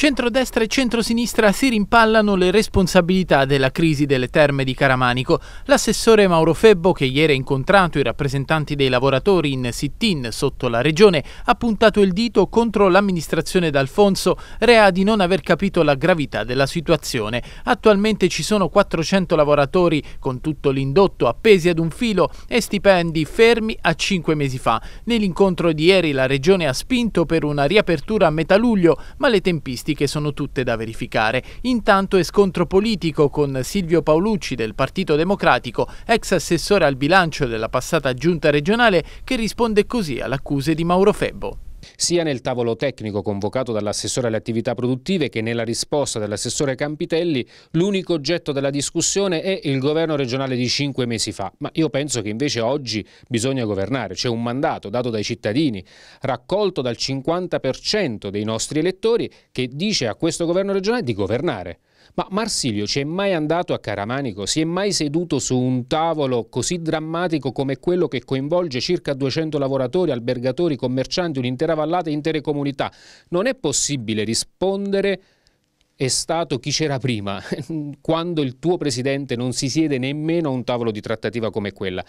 Centrodestra e centrosinistra si rimpallano le responsabilità della crisi delle terme di Caramanico. L'assessore Mauro Febbo, che ieri ha incontrato i rappresentanti dei lavoratori in sit-in sotto la regione, ha puntato il dito contro l'amministrazione d'Alfonso, rea di non aver capito la gravità della situazione. Attualmente ci sono 400 lavoratori con tutto l'indotto appesi ad un filo e stipendi fermi a 5 mesi fa. Nell'incontro di ieri la regione ha spinto per una riapertura a metà luglio, ma le tempistiche statistiche sono tutte da verificare. Intanto è scontro politico con Silvio Paolucci del Partito Democratico, ex assessore al bilancio della passata giunta regionale, che risponde così alle accuse di Mauro Febbo. Sia nel tavolo tecnico convocato dall'assessore alle attività produttive che nella risposta dell'assessore Campitelli, l'unico oggetto della discussione è il governo regionale di cinque mesi fa. Ma io penso che invece oggi bisogna governare, c'è un mandato dato dai cittadini, raccolto dal 50% dei nostri elettori, che dice a questo governo regionale di governare. Ma Marsilio ci è mai andato a Caramanico? Si è mai seduto su un tavolo così drammatico come quello che coinvolge circa 200 lavoratori, albergatori, commercianti, un'intera vallata e intere comunità? Non è possibile rispondere è stato chi c'era prima, quando il tuo presidente non si siede nemmeno a un tavolo di trattativa come quella.